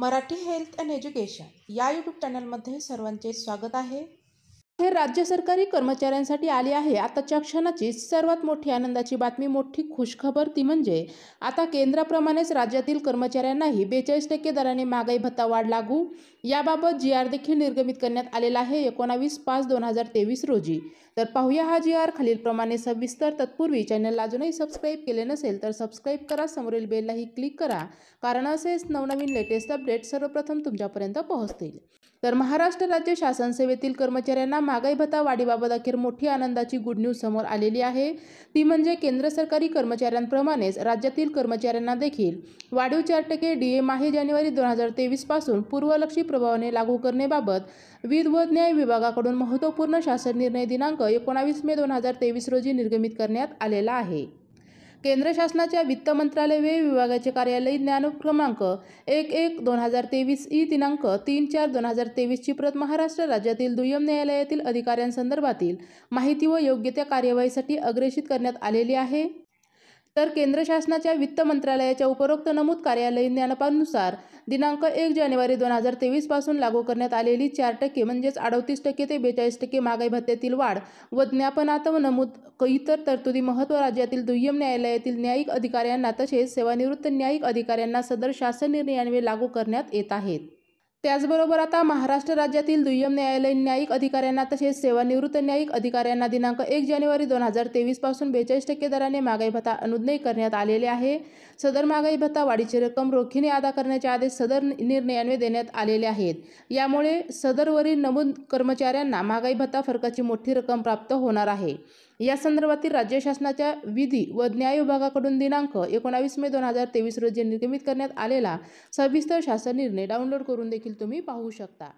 Marathi health and education या YouTube चॅनलमध्ये सर्वांचे स्वागत आहे हे राज्य सरकारी कर्मचाऱ्यांसाठी आले आहे आताच्या क्षणाची सर्वात मोठी आनंदाची बातमी मोठी खुशखबर ती म्हणजे आता केंद्राप्रमाणेच राज्यातील कर्मचाऱ्यांनाही बेचाळीस टक्के दराने महागाई भत्ता वाढ लागू याबाबत जी आर देखील निर्गमित करण्यात आलेला आहे एकोणावीस पाच दोन हजार तेवीस रोजी तर पाहूया हा जी आर खालीलप्रमाणे सविस्तर तत्पूर्वी चॅनलला अजूनही सबस्क्राईब केले नसेल तर सबस्क्राईब करा समोरील बेललाही क्लिक करा कारण असेच नवनवीन लेटेस्ट अपडेट सर्वप्रथम तुमच्यापर्यंत पोहोचतील तर महाराष्ट्र राज्य शासन सेवेतील कर्मचाऱ्यांना महागाई भत्ता वाढीबाबत अखेर मोठी आनंदाची गुड न्यूज समोर आलेली आहे ती म्हणजे केंद्र सरकारी कर्मचाऱ्यांप्रमाणेच राज्यातील कर्मचाऱ्यांना देखील वाढीव चार टक्के डी एम आहे जानेवारी दोन हजार तेवीसपासून पूर्वलक्षी प्रभावाने लागू करण्याबाबत विध व न्याय विभागाकडून महत्त्वपूर्ण शासन निर्णय दिनांक एकोणावीस मे दोन हजार तेवीस रोजी निर्गमित करण्यात आलेला आहे केंद्र शासनाच्या वित्त मंत्रालय वे विभागाचे कार्यालय ज्ञान क्रमांक एक एक दोन हजार तेवीस ई दिनांक तीन चार दोन हजार तेवीसची प्रत महाराष्ट्र राज्यातील दुय्यम न्यायालयातील अधिकाऱ्यांसंदर्भातील माहिती व योग्य त्या कार्यवाहीसाठी अग्रेषित करण्यात आलेली आहे तर केंद्र शासनाच्या वित्त मंत्रालयाच्या उपरोक्त नमूद कार्यालयीन ज्ञानपानुसार दिनांक एक जानेवारी दोन हजार तेवीसपासून लागू करण्यात आलेली चार टक्के म्हणजेच अडतीस टक्के ते बेचाळीस टक्के मागाई भत्त्यातील वाढ व ज्ञापनात नमूद इतर तरतुदी महत्त्व राज्यातील दुय्यम न्यायालयातील न्यायिक अधिकाऱ्यांना तसेच सेवानिवृत्त न्यायिक अधिकाऱ्यांना सदर शासन निर्णयान्वये लागू करण्यात येत आहेत त्याचबरोबर आता महाराष्ट्र राज्यातील दुय्यम न्यायालयीन न्यायिक अधिकाऱ्यांना तसेच सेवानिवृत्त न्यायिक अधिकाऱ्यांना दिनांक एक जानेवारी दोन हजार तेवीसपासून बेचाळीस टक्के दराने महागाई भत्ता अनुज्ञय करण्यात आलेले आहे सदर महागाई भत्ता वाढीची रक्कम रोखीने अदा करण्याचे आदेश सदर निर्णयान्वे देण्यात आलेले आहेत यामुळे सदरवरील नमूद कर्मचाऱ्यांना महागाई भत्ता फरकाची मोठी रक्कम प्राप्त होणार आहे या संदर्भातील राज्य शासनाच्या विधी व न्याय विभागाकडून दिनांक एकोणावीस मे दोन हजार तेवीस रोजी निर्गमित करण्यात आलेला सविस्तर शासन निर्णय डाउनलोड करून देखील तुम्ही पाहू शकता